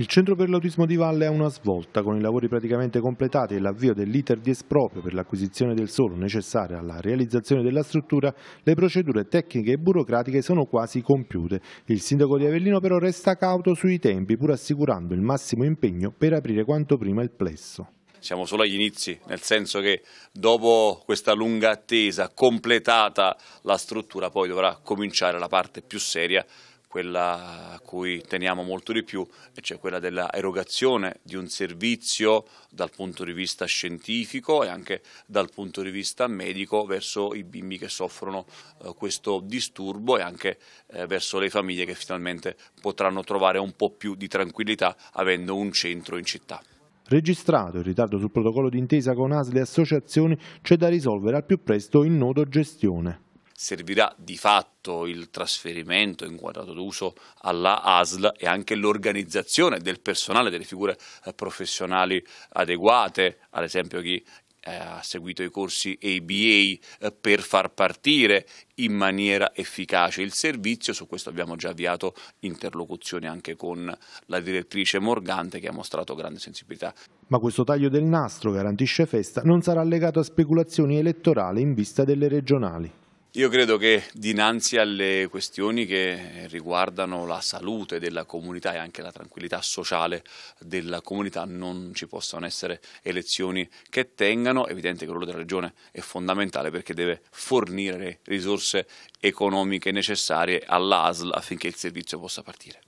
Il Centro per l'Autismo di Valle ha una svolta con i lavori praticamente completati e l'avvio dell'iter di esproprio per l'acquisizione del suolo necessario alla realizzazione della struttura, le procedure tecniche e burocratiche sono quasi compiute. Il sindaco di Avellino però resta cauto sui tempi pur assicurando il massimo impegno per aprire quanto prima il plesso siamo solo agli inizi, nel senso che dopo questa lunga attesa, completata la struttura, poi dovrà cominciare la parte più seria, quella a cui teniamo molto di più, cioè quella dell'erogazione di un servizio dal punto di vista scientifico e anche dal punto di vista medico verso i bimbi che soffrono eh, questo disturbo e anche eh, verso le famiglie che finalmente potranno trovare un po' più di tranquillità avendo un centro in città. Registrato il ritardo sul protocollo d'intesa con ASL e associazioni, c'è da risolvere al più presto il nodo gestione servirà di fatto il trasferimento in quadrato d'uso alla ASL e anche l'organizzazione del personale, delle figure eh, professionali adeguate, ad esempio chi eh, ha seguito i corsi ABA eh, per far partire in maniera efficace il servizio, su questo abbiamo già avviato interlocuzioni anche con la direttrice Morgante che ha mostrato grande sensibilità. Ma questo taglio del nastro, garantisce Festa, non sarà legato a speculazioni elettorali in vista delle regionali. Io credo che dinanzi alle questioni che riguardano la salute della comunità e anche la tranquillità sociale della comunità non ci possano essere elezioni che tengano, è evidente che il ruolo della Regione è fondamentale perché deve fornire le risorse economiche necessarie all'ASL affinché il servizio possa partire.